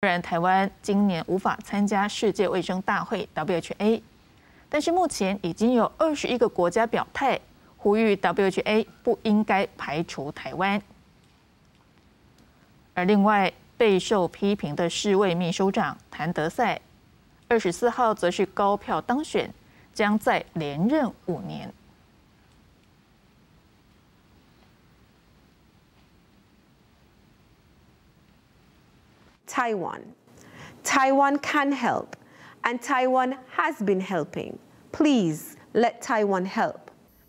虽然台湾今年无法参加世界卫生大会 （WHO），但是目前已经有二十一个国家表态，呼吁 WHO 不应该排除台湾。而另外备受批评的世卫秘书长谭德赛，二十四号则是高票当选，将再连任五年。Taiwan. Taiwan can help，and Taiwan has been helping. Please let Taiwan help.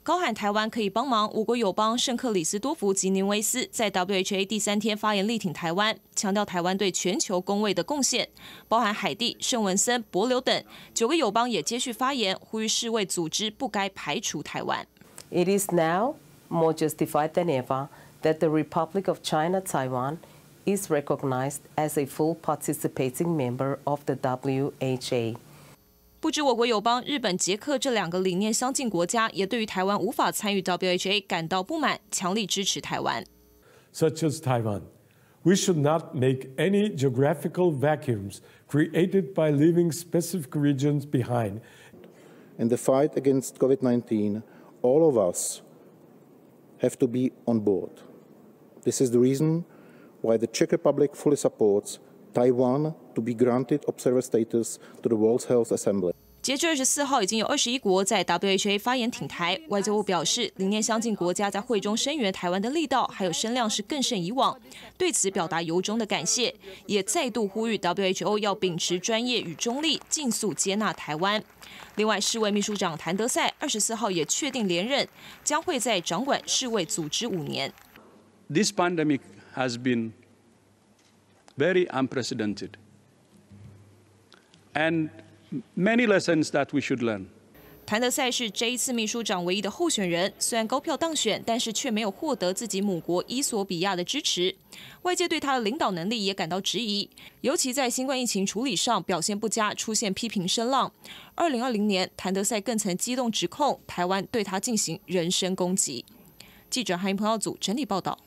高喊台湾可以帮忙，五国友邦圣克里斯多福吉宁威斯在 WHA 第三天发言力挺台湾，强调台湾对全球公卫的贡献，包含海地、圣文森、博流等九个友邦也接续发言，呼吁世卫组织不该排除台湾。It is now more justified than ever that the Republic of China, Taiwan. is recognized as a full participating member of the WHA. 不止我国友邦、日本、捷克这两个理念相近国家，也对于台湾无法参与 WHA 感到不满，强力支持台湾。Such as Taiwan, we should not make any geographical vacuums created by leaving specific regions behind. In the fight against COVID-19, all of us have to be on board. This is the reason w h y the Czech Republic fully supports Taiwan to be granted observer status to the World Health Assembly. 截至二十四号，已经有二十一国在 w h o 发言挺台。外交部表示，理念相近国家在会中声援台湾的力道还有声量是更胜以往，对此表达由衷的感谢，也再度呼吁 WHO 要秉持专业与中立，尽速接纳台湾。另外，世卫秘书长谭德赛二十四号也确定连任，将会在掌管世卫组织五年。This pandemic has been very unprecedented and many lessons that we should learn 谭德赛是这一次秘书长唯一的候选人虽然高票当选但是却没有获得自己母国伊索比亚的支持外界对他的领导能力也感到质疑尤其在新冠疫情处理上表现不佳出现批评声浪二零二零年谭德赛更曾激动指控台湾对他进行人身攻击记者韩英彭耀祖整理报道